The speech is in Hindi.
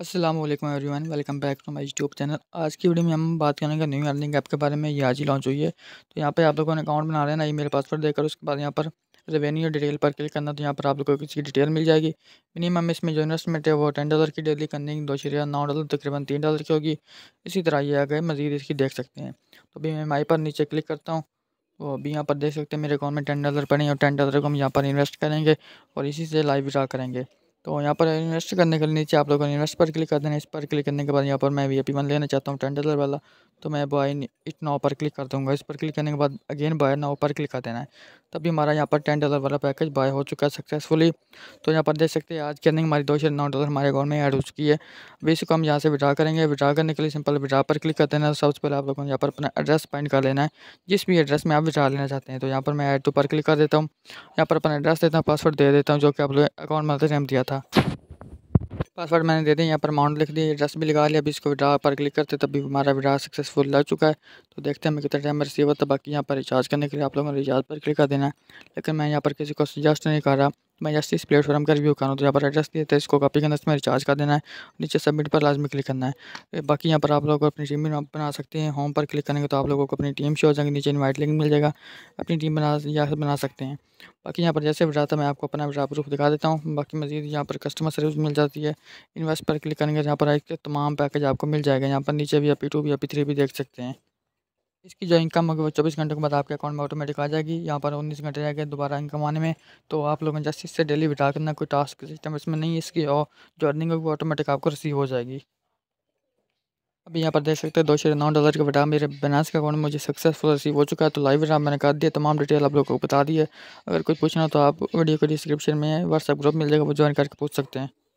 असलम वन welcome back to my YouTube channel आज की वीडियो में हम बात करेंगे न्यू अर्निंग ऐप के बारे में ये आज ही लॉन्च हुई है तो यहाँ पे आप लोगों ने अकाउंट बना रहे हैं ना ईमेल पासवर्ड देकर उसके बाद यहाँ पर रेवेन्यू डिटेल पर क्लिक करना तो यहाँ पर आप लोगों को की डिटेल मिल जाएगी मिनिमम इसमें जो इन्वेस्टमेंट है वो टेन डॉलर की डेली अर्निंग दो शरिया नौ डॉलर तकरीबन तीन डॉलर की होगी इसी तरह ये आगे मजीद इसकी देख सकते हैं तो अभी मैं माई पर नीचे क्लिक करता हूँ तो अभी यहाँ पर देख सकते हैं मेरे अकाउंट में टेन डॉलर पड़े और टेन डॉलर को हम यहाँ पर इन्वेस्ट करेंगे और इसी से लाइव ड्रा करेंगे तो यहाँ पर इन्वेस्ट करने के लिए नीचे आप लोगों ने इन्वेस्ट पर क्लिक कर देना इस पर क्लिक करने के बाद यहाँ पर मैं वी पी वन लेना चाहता हूँ टेन डॉलर वाला तो मैं बाय इट नाव पर क्लिक कर दूँगा इस पर क्लिक करने के बाद अगेन बाय नाव पर क्लिक कर देना है तभी हमारा यहाँ पर टेन डॉलर वाला पैकेज बाय हो चुका है सक्सेसफुली तो यहाँ पर देख सकते हैं आज के अर्निंग हमारी दो से नौ डॉलर हमारे अकाउंट में ऐड हो चुकी है अभी इसको हम यहाँ से विड्रा करेंगे विड्रा करने के लिए सिंपल विड्रा पर क्लिक कर देना है सबसे पहले आप लोगों को यहाँ पर अपना एड्रेस पेंट कर लेना है जिस भी एड्रेस में आप विड्रा लेना चाहते हैं तो यहाँ पर मैं ऐड टू पर क्लिक कर देता हूँ यहाँ पर अपना एड्रेस देता हूँ पासवर्ड दे देता हूँ जो कि आप लोग अकाउंट बनाते टाइम दिया था पासवर्ड मैंने दे दिया यहाँ पर अमाउंट लिख दिया एड्रेस भी लगा लिया अभी इसको विड्रा पर क्लिक करते तभी हमारा विड्रा सक्सेसफुल लग चुका है तो देखते हैं हमें कितना टाइम रिसीव होता है बाकी यहाँ पर रिचार्ज करने के लिए आप लोगों ने रिचार्ज पर क्लिक कर देना है लेकिन मैं यहाँ पर किसी को सजेस्ट नहीं कर रहा मैं जैसे इस प्लेटफॉर्म का रिव्यू करूँ तो यहाँ पर एड्रेस दिए था तो इसको कॉपी करना इसमें रिचार्ज कर देना है नीचे सबमिट पर लाजमी क्लिक करना है बाकी यहाँ पर आप लोग अपनी टीम बना सकते हैं होम पर क्लिक करेंगे तो आप लोगों को अपनी टीम शो हो जाएंगे नीचे इन्वाइट लिंक मिल जाएगा अपनी टीम बना या बना सकते हैं बाकी यहाँ पर जैसे है मैं आपको अपना विड्रा प्रूफ दिखा देता हूँ बाकी मजीद यहाँ पर कस्टमर सर्विस मिल जाती है इन्वेस्ट पर क्लिक करेंगे यहाँ पर एक तमाम पैकेज आपको मिल जाएगा यहाँ पर नीचे भी अपी टू भी अपी थ्री भी देख सकते हैं इसकी जो इनकम होगी वो चौबीस घंटे के बाद आपके अकाउंट में ऑटोमेटिक आ जाएगी यहाँ पर उन्नीस घंटे रह गए दोबारा इनकम आने में तो आप लोगों ने जस्ट इससे डेली बिठा करना कोई टास्क सिस्टम इसमें नहीं है इसकी और जो अर्निंग होगी वो ऑटोमेटिक आपको रिसीव हो जाएगी अभी यहाँ पर देख सकते हैं दो शेयर नौ डॉलर का बटा मेरे बनास के अकाउंट मुझे सक्सेसफुल रिसीव हो चुका है तो लाइव विड्रा मैंने कर दिया तमाम डिटेल आप लोगों को बता दी है अगर कुछ पूछना हो तो आप वीडियो को डिस्क्रिप्शन में व्हाट्सअप ग्रुप मिल जाएगा वो ज्वाइन करके पूछ सकते हैं